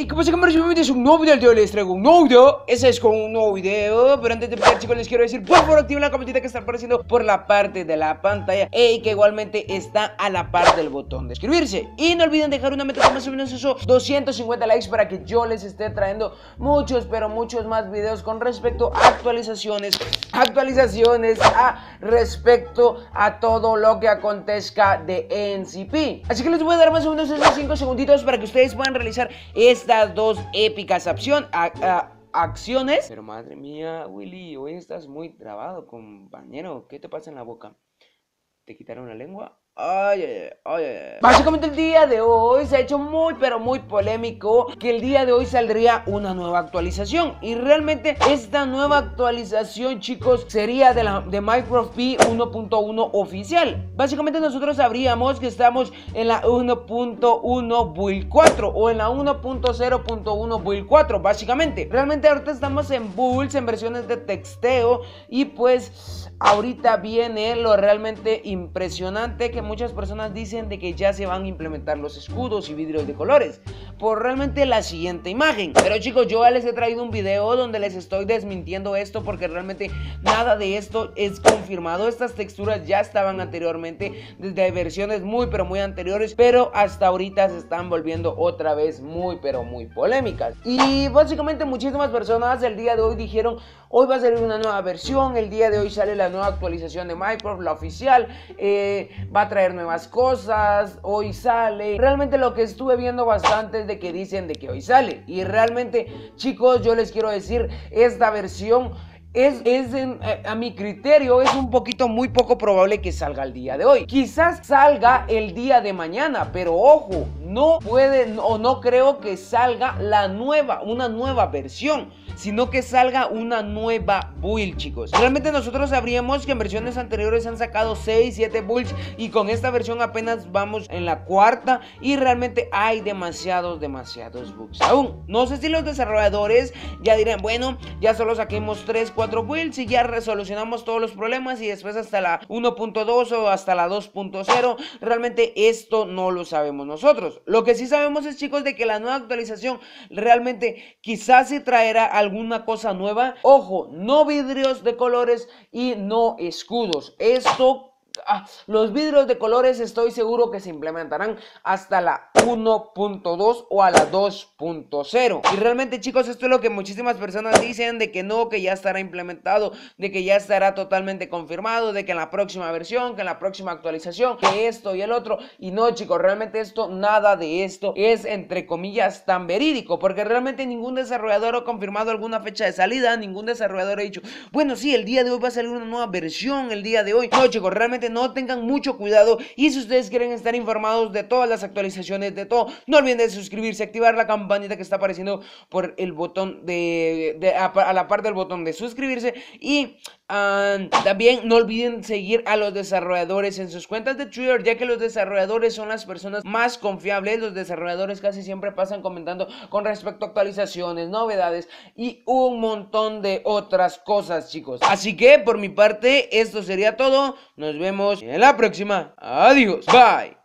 Y como se me es un nuevo video les traigo un nuevo video Ese es con un nuevo video Pero antes de empezar chicos les quiero decir Por favor activen la campanita que está apareciendo por la parte de la pantalla Y que igualmente está a la par del botón de suscribirse Y no olviden dejar una meta de más o menos esos 250 likes para que yo les esté trayendo muchos pero muchos más videos Con respecto a actualizaciones Actualizaciones a respecto a todo lo que acontezca de NCP Así que les voy a dar más o menos esos 5 segunditos para que ustedes puedan realizar este estas dos épicas acciones. Pero madre mía, Willy, hoy estás muy trabado, compañero. ¿Qué te pasa en la boca? ¿Te quitaron la lengua Básicamente el día de hoy se ha hecho muy pero muy polémico que el día de hoy saldría una nueva actualización y realmente esta nueva actualización chicos sería de, la, de Minecraft P1.1 oficial. Básicamente nosotros sabríamos que estamos en la 1.1 build 4 o en la 1.0.1 build 4 básicamente. Realmente ahorita estamos en Bulls... en versiones de texteo y pues ahorita viene lo realmente impresionante que muchas personas dicen de que ya se van a implementar los escudos y vidrios de colores por realmente la siguiente imagen. Pero chicos, yo ya les he traído un video donde les estoy desmintiendo esto porque realmente nada de esto es confirmado. Estas texturas ya estaban anteriormente desde versiones muy pero muy anteriores, pero hasta ahorita se están volviendo otra vez muy pero muy polémicas. Y básicamente muchísimas personas el día de hoy dijeron, hoy va a salir una nueva versión, el día de hoy sale la nueva actualización de Minecraft, la oficial, eh, va a traer traer nuevas cosas, hoy sale. Realmente lo que estuve viendo bastante es de que dicen de que hoy sale. Y realmente, chicos, yo les quiero decir, esta versión es, es en, a, eh, a mi criterio, es un poquito muy poco probable que salga el día de hoy. Quizás salga el día de mañana, pero ojo, no puede o no creo que salga la nueva, una nueva versión, sino que salga una nueva build, chicos. Realmente nosotros sabríamos que en versiones anteriores han sacado 6, 7 builds y con esta versión apenas vamos en la cuarta y realmente hay demasiados, demasiados bugs. Aún, no sé si los desarrolladores ya dirán, bueno, ya solo saquemos 3, 4 builds y ya resolucionamos todos los problemas y después hasta la 1.2 o hasta la 2.0. Realmente esto no lo sabemos nosotros. Lo que sí sabemos es, chicos, de que la nueva actualización realmente quizás sí traerá alguna cosa nueva. Ojo, no vidrios de colores y no escudos. Esto ah, los vidrios de colores estoy seguro que se implementarán hasta la 1.2 o a la 2.0. Y realmente chicos, esto es lo que muchísimas personas dicen de que no, que ya estará implementado, de que ya estará totalmente confirmado, de que en la próxima versión, que en la próxima actualización, que esto y el otro. Y no chicos, realmente esto, nada de esto es entre comillas tan verídico, porque realmente ningún desarrollador ha confirmado alguna fecha de salida, ningún desarrollador ha dicho, bueno, sí, el día de hoy va a salir una nueva versión, el día de hoy. No chicos, realmente no tengan mucho cuidado y si ustedes quieren estar informados de todas las actualizaciones, de todo, no olviden de suscribirse, activar la campanita que está apareciendo por el botón de, a, la parte del botón de suscribirse y ah, también no olviden seguir a los desarrolladores en sus cuentas de Twitter, ya que los desarrolladores son las personas más confiables, los desarrolladores casi siempre pasan comentando con respecto a actualizaciones, novedades y un montón de otras cosas, chicos. Así que por mi parte, esto sería todo. Nos vemos en la próxima. Adiós. Bye.